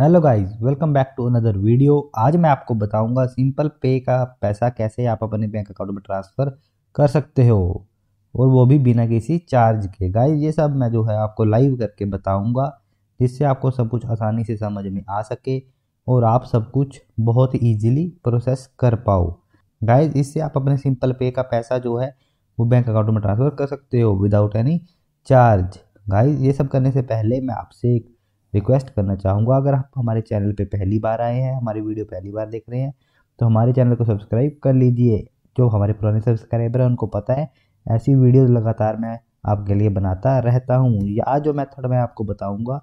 hello guys welcome back to another video आज मैं आपको बताऊंगा सिंपल पे का पैसा कैसे आप अपने बैंक अकाउंट में ट्रांसफ़र कर सकते हो और वो भी बिना किसी चार्ज के गाइस ये सब मैं जो है आपको लाइव करके बताऊंगा जिससे आपको सब कुछ आसानी से समझ में आ सके और आप सब कुछ बहुत ईजिली प्रोसेस कर पाओ गाइज इससे आप अपने सिंपल पे का पैसा जो है वो बैंक अकाउंट में ट्रांसफ़र कर सकते हो विदाउट एनी चार्ज गाइज ये सब करने से पहले मैं आपसे एक रिक्वेस्ट करना चाहूँगा अगर आप हमारे चैनल पर पहली बार आए हैं हमारी वीडियो पहली बार देख रहे हैं तो हमारे चैनल को सब्सक्राइब कर लीजिए जो हमारे पुराने सब्सक्राइबर हैं उनको पता है ऐसी वीडियोस लगातार मैं आपके लिए बनाता रहता हूँ या जो मेथड मैं आपको बताऊँगा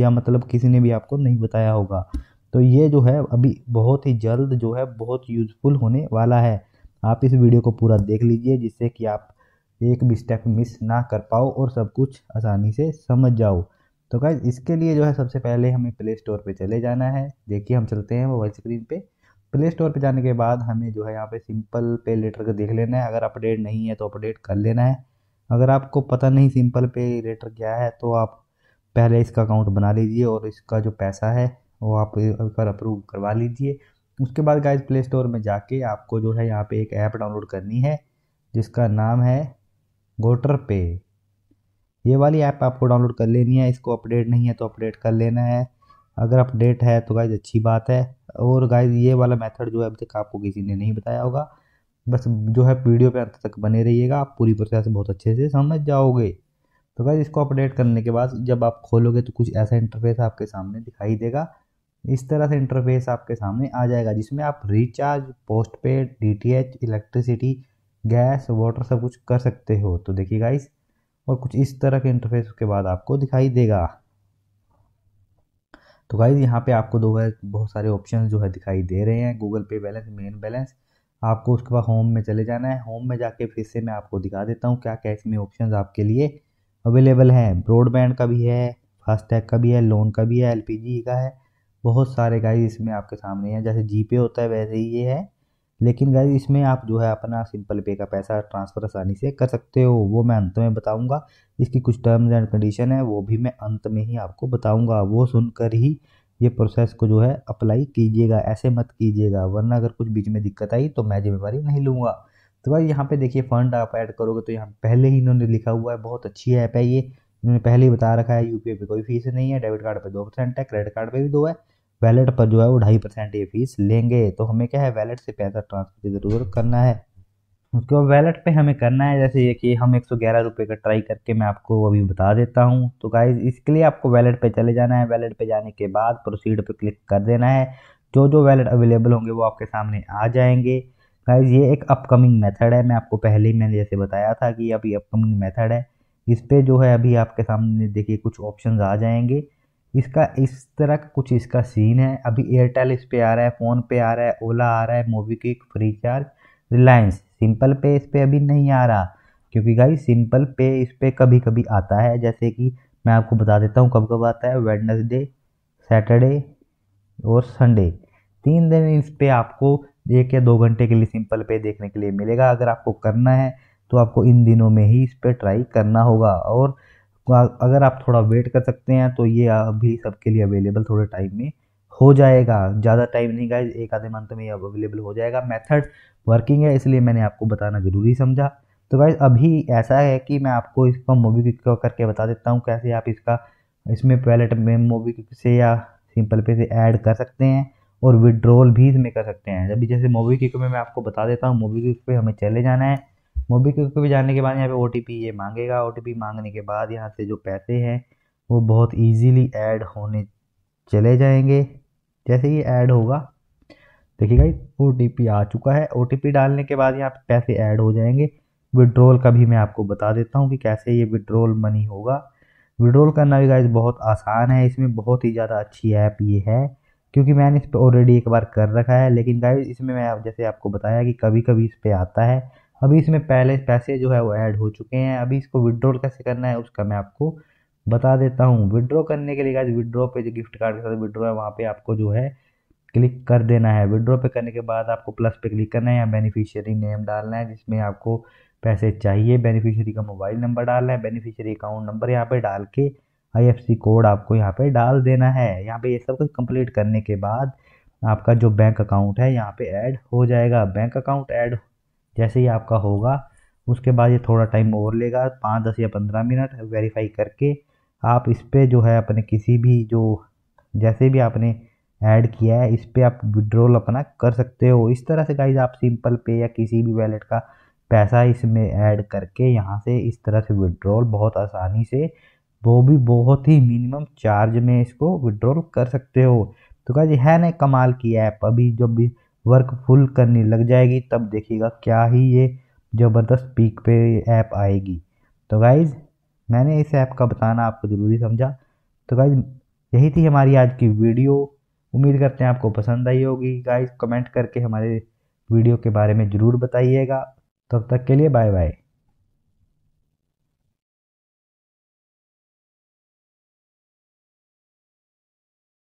या मतलब किसी ने भी आपको नहीं बताया होगा तो ये जो है अभी बहुत ही जल्द जो है बहुत यूज़फुल होने वाला है आप इस वीडियो को पूरा देख लीजिए जिससे कि आप एक भी स्टेप मिस ना कर पाओ और सब कुछ आसानी से समझ जाओ तो गाइज इसके लिए जो है सबसे पहले हमें प्ले स्टोर पर चले जाना है देखिए हम चलते हैं मोबाइल स्क्रीन पर प्ले स्टोर पर जाने के बाद हमें जो है यहाँ पे सिंपल पे लेटर को देख लेना है अगर अपडेट नहीं है तो अपडेट कर लेना है अगर आपको पता नहीं सिंपल पे लेटर क्या है तो आप पहले इसका अकाउंट बना लीजिए और इसका जो पैसा है वो आप कर अप्रूव करवा लीजिए उसके बाद गाइज प्ले स्टोर में जाके आपको जो है यहाँ पे एक ऐप डाउनलोड करनी है जिसका नाम है गोटर पे ये वाली ऐप आपको डाउनलोड कर लेनी है इसको अपडेट नहीं है तो अपडेट कर लेना है अगर अपडेट है तो गाइज अच्छी बात है और गाइज ये वाला मेथड जो है अभी तक आपको किसी ने नहीं बताया होगा बस जो है वीडियो पे अंत तक बने रहिएगा आप पूरी प्रोसेस बहुत अच्छे से समझ जाओगे तो गाइज इसको अपडेट करने के बाद जब आप खोलोगे तो कुछ ऐसा इंटरफेस आपके सामने दिखाई देगा इस तरह से इंटरफेस आपके सामने आ जाएगा जिसमें आप recharge postpaid D electricity gas water सब कुछ कर सकते हो तो देखिए गाइज़ और कुछ इस तरह के इंटरफेस के बाद आपको दिखाई देगा तो गाइज यहाँ पे आपको दो है बहुत सारे ऑप्शन जो है दिखाई दे रहे हैं गूगल पे बैलेंस मेन बैलेंस आपको उसके बाद होम में चले जाना है होम में जाके फिर से मैं आपको दिखा देता हूँ क्या क्या इसमें ऑप्शन आपके लिए अवेलेबल हैं ब्रॉडबैंड का भी है फास्टैग का भी है लोन का भी है एल का है बहुत सारे गाइज इसमें आपके सामने हैं जैसे जी होता है वैसे ही ये है लेकिन गाय इसमें आप जो है अपना सिंपल पे का पैसा ट्रांसफ़र आसानी से कर सकते हो वो मैं अंत में बताऊंगा इसकी कुछ टर्म्स एंड कंडीशन है वो भी मैं अंत में ही आपको बताऊंगा वो सुनकर ही ये प्रोसेस को जो है अप्लाई कीजिएगा ऐसे मत कीजिएगा वरना अगर कुछ बीच में दिक्कत आई तो मैं जिम्मेवारी नहीं लूँगा तो भाई यहाँ पे देखिए फ़ंड आप ऐड करोगे तो यहाँ पहले ही इन्होंने लिखा हुआ है बहुत अच्छी ऐप है ये इन्होंने पहले ही बता रखा है यूपीआई पे कोई फीस नहीं है डेबिट कार्ड पे दो परसेंट है क्रेडिट कार्ड पे भी दो है वैलेट पर जो है वो ढाई परसेंट ये फीस लेंगे तो हमें क्या है वैलेट से पैसा ट्रांसफर की ज़रूर करना है उसके बाद वैलेट पे हमें करना है जैसे ये कि हम एक सौ ग्यारह रुपये का ट्राई करके मैं आपको अभी बता देता हूँ तो गाइज इसके लिए आपको वैलेट पे चले जाना है वैलेट पे जाने के बाद प्रोसीड पे क्लिक कर देना है जो जो वैलेट अवेलेबल होंगे वो आपके सामने आ जाएंगे गाइज ये एक अपकमिंग मेथड है मैं आपको पहले ही मैंने जैसे बताया था कि अभी अपकमिंग मेथड है इस पर जो है अभी आपके सामने देखिए कुछ ऑप्शन आ जाएंगे इसका इस तरह का कुछ इसका सीन है अभी एयरटेल इस पे आ रहा है फ़ोन पे आ रहा है ओला आ रहा है MobiKwik FreeCharge Reliance simple pay इस पर अभी नहीं आ रहा क्योंकि गाई सिंपल पे इस पर कभी कभी आता है जैसे कि मैं आपको बता देता हूँ कब कब आता है वेडनेसडे सैटरडे और संडे तीन दिन इस पर आपको एक या दो घंटे के लिए सिंपल पे देखने के लिए मिलेगा अगर आपको करना है तो आपको इन दिनों में ही इस पर ट्राई करना होगा और तो अगर आप थोड़ा वेट कर सकते हैं तो ये अभी सबके लिए अवेलेबल थोड़े टाइम में हो जाएगा ज़्यादा टाइम नहीं गाइज एक आधे मंथ में ये अवेलेबल हो जाएगा मेथड वर्किंग है इसलिए मैंने आपको बताना ज़रूरी समझा तो गाइज अभी ऐसा है कि मैं आपको इसका मोबी क्विक करके बता देता हूँ कैसे आप इसका इसमें वैलेट में मोबी क्विक से या सिंपल पे से ऐड कर सकते हैं और विड्रॉल भी इसमें कर सकते हैं अभी जैसे मोबी क्विक में मैं आपको बता देता हूँ मोबी क्विक पर हमें चले जाना है मोबीक्विक पे जाने के बाद यहाँ पे ओ ये मांगेगा ओ मांगने के बाद यहाँ से जो पैसे हैं वो बहुत ईजीली ऐड होने चले जाएंगे जैसे ये ऐड होगा देखिए गाइस ओ आ चुका है ओ डालने के बाद यहाँ पे पैसे ऐड हो जाएंगे विड्रोल का भी मैं आपको बता देता हूँ कि कैसे ये विड्रोल मनी होगा विड्रोल करना भी गाइज बहुत आसान है इसमें बहुत ही ज़्यादा अच्छी ऐप ये है क्योंकि मैंने इस पर ऑलरेडी एक बार कर रखा है लेकिन गाइज इसमें मैं जैसे आपको बताया कि कभी कभी इस पर आता है अभी इसमें पहले पैसे जो है वो ऐड हो चुके हैं अभी इसको विड्रॉल कैसे करना है उसका मैं आपको बता देता हूँ विड्रॉ करने के लिए आज विड्रॉ पे जो गिफ्ट कार्ड के साथ विड्रॉ है वहाँ पे आपको जो है क्लिक कर देना है विड्रॉ पे करने के बाद आपको प्लस पे क्लिक करना है या बेनिफिशियरी नेम डालना है जिसमें आपको पैसे चाहिए बेनिफिशियरी का मोबाइल नंबर डालना है बेनिफिशियरी अकाउंट नंबर यहाँ पर डाल के सी कोड आपको यहाँ पर डाल देना है यहाँ पर ये सब कुछ कंप्लीट करने के बाद आपका जो बैंक अकाउंट है यहाँ पर ऐड हो जाएगा बैंक अकाउंट ऐड जैसे ही आपका होगा उसके बाद ये थोड़ा टाइम और लेगा पाँच दस या पंद्रह मिनट वेरीफाई करके आप इस पर जो है अपने किसी भी जो जैसे भी आपने ऐड किया है इस पर आप विड्रॉल अपना कर सकते हो इस तरह से गाइज आप सिंपल पे या किसी भी वैलेट का पैसा इसमें ऐड करके यहाँ से इस तरह से विड्रॉल बहुत आसानी से वो भी बहुत ही मिनिमम चार्ज में इसको विड्रॉल कर सकते हो तो गाइज है ना कमाल की ऐप अभी जब भी वर्क फुल करने लग जाएगी तब देखिएगा क्या ही ये ज़बरदस्त पीक पे ऐप आएगी तो गाइज़ मैंने इस ऐप का बताना आपको ज़रूरी समझा तो गाइज़ यही थी हमारी आज की वीडियो उम्मीद करते हैं आपको पसंद आई होगी गाइज़ कमेंट करके हमारे वीडियो के बारे में ज़रूर बताइएगा तब तक के लिए बाय बाय